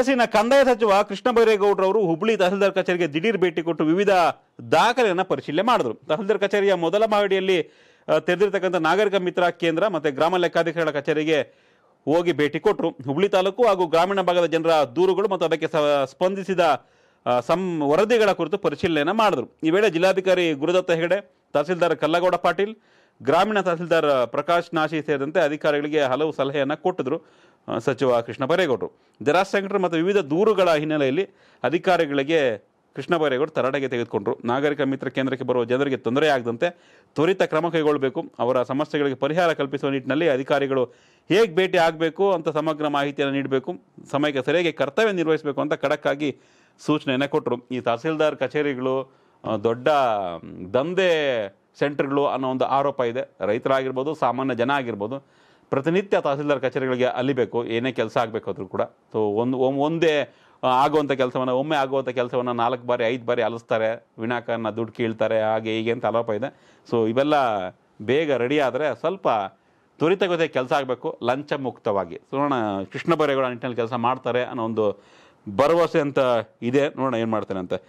S ಇನ್ನು ಕಂದಾಯ ಸಚಿವ ಕೃಷ್ಣ ಅವರು ಹುಬ್ಳಿ ತಹಸೀಲ್ದಾರ್ ಕಚೇರಿಗೆ ದಿಢೀರ್ ಭೇಟಿ ಕೊಟ್ಟು ವಿವಿಧ ದಾಖಲೆಯನ್ನ ಪರಿಶೀಲನೆ ಮಾಡಿದ್ರು ತಹಸೀಲ್ದಾರ್ ಕಚೇರಿಯ ಮೊದಲ ಮಹಡಿಯಲ್ಲಿ ತೆರೆದಿರ್ತಕ್ಕಂಥ ನಾಗರಿಕ ಮಿತ್ರ ಕೇಂದ್ರ ಮತ್ತೆ ಗ್ರಾಮ ಲೆಕ್ಕಾಧಿಕಾರಿಗಳ ಕಚೇರಿಗೆ ಹೋಗಿ ಭೇಟಿ ಕೊಟ್ಟರು ಹುಬ್ಳಿ ತಾಲೂಕು ಹಾಗೂ ಗ್ರಾಮೀಣ ಭಾಗದ ಜನರ ದೂರುಗಳು ಮತ್ತು ಅದಕ್ಕೆ ಸ್ಪಂದಿಸಿದ ಸಂ ವರದಿಗಳ ಕುರಿತು ಪರಿಶೀಲನೆಯನ್ನು ಮಾಡಿದ್ರು ಈ ವೇಳೆ ಜಿಲ್ಲಾಧಿಕಾರಿ ಗುರುದತ್ತ ಹೆಗಡೆ ತಹಸೀಲ್ದಾರ್ ಕಲ್ಲಗೌಡ ಪಾಟೀಲ್ ಗ್ರಾಮೀಣ ತಹಸೀಲ್ದಾರ್ ಪ್ರಕಾಶ್ ನಾಶಿ ಸೇರಿದಂತೆ ಅಧಿಕಾರಿಗಳಿಗೆ ಹಲವು ಸಲಹೆಯನ್ನು ಕೊಟ್ಟಿದ್ರು ಸಚಿವ ಕೃಷ್ಣ ಬೈರೇಗೌಡರು ಸಂಘಟನೆ ಮತ್ತು ವಿವಿಧ ದೂರುಗಳ ಹಿನ್ನೆಲೆಯಲ್ಲಿ ಅಧಿಕಾರಿಗಳಿಗೆ ಕೃಷ್ಣ ಬೈರೇಗೌಡರು ತರಾಟೆಗೆ ತೆಗೆದುಕೊಂಡರು ನಾಗರಿಕ ಮಿತ್ರ ಕೇಂದ್ರಕ್ಕೆ ಬರುವ ಜನರಿಗೆ ತೊಂದರೆಯಾಗದಂತೆ ತ್ವರಿತ ಕ್ರಮ ಕೈಗೊಳ್ಳಬೇಕು ಅವರ ಸಮಸ್ಯೆಗಳಿಗೆ ಪರಿಹಾರ ಕಲ್ಪಿಸುವ ನಿಟ್ಟಿನಲ್ಲಿ ಅಧಿಕಾರಿಗಳು ಹೇಗೆ ಭೇಟಿ ಆಗಬೇಕು ಅಂತ ಸಮಗ್ರ ಮಾಹಿತಿಯನ್ನು ನೀಡಬೇಕು ಸಮಯಕ್ಕೆ ಸರಿಯಾಗಿ ಕರ್ತವ್ಯ ನಿರ್ವಹಿಸಬೇಕು ಅಂತ ಖಡಕ್ಕಾಗಿ ಸೂಚನೆಯನ್ನು ಕೊಟ್ಟರು ಈ ತಹಸೀಲ್ದಾರ್ ಕಚೇರಿಗಳು ದೊಡ್ಡ ದಂಧೆ ಸೆಂಟರ್ಗಳು ಅನ್ನೋ ಒಂದು ಆರೋಪ ಇದೆ ರೈತರಾಗಿರ್ಬೋದು ಸಾಮಾನ್ಯ ಜನ ಆಗಿರ್ಬೋದು ಪ್ರತಿನಿತ್ಯ ತಹಸೀಲ್ದಾರ್ ಕಚೇರಿಗಳಿಗೆ ಅಲಿಬೇಕು ಏನೇ ಕೆಲಸ ಆಗಬೇಕಾದ್ರೂ ಕೂಡ ಸೊ ಒಂದು ಒಂದೇ ಆಗುವಂಥ ಕೆಲಸವನ್ನು ಒಮ್ಮೆ ಆಗುವಂಥ ಕೆಲಸವನ್ನು ನಾಲ್ಕು ಬಾರಿ ಐದು ಬಾರಿ ಅಲಿಸ್ತಾರೆ ವಿನಾಕಾರನ ದುಡ್ಡು ಕೀಳ್ತಾರೆ ಹಾಗೆ ಹೀಗೆ ಅಂತ ಆರೋಪ ಇದೆ ಸೊ ಇವೆಲ್ಲ ಬೇಗ ರೆಡಿ ಆದರೆ ಸ್ವಲ್ಪ ತ್ವರಿತಗತಿಯ ಕೆಲಸ ಆಗಬೇಕು ಲಂಚ ಮುಕ್ತವಾಗಿ ಸೊ ನೋಡೋಣ ಕೃಷ್ಣ ಬೈರೇಗೌಡ ನಿಟ್ಟಿನಲ್ಲಿ ಕೆಲಸ ಮಾಡ್ತಾರೆ ಅನ್ನೋ ಒಂದು ಭರವಸೆ ಅಂತ ಇದೆ ನೋಡೋಣ ಏನು ಮಾಡ್ತಾನೆ ಅಂತ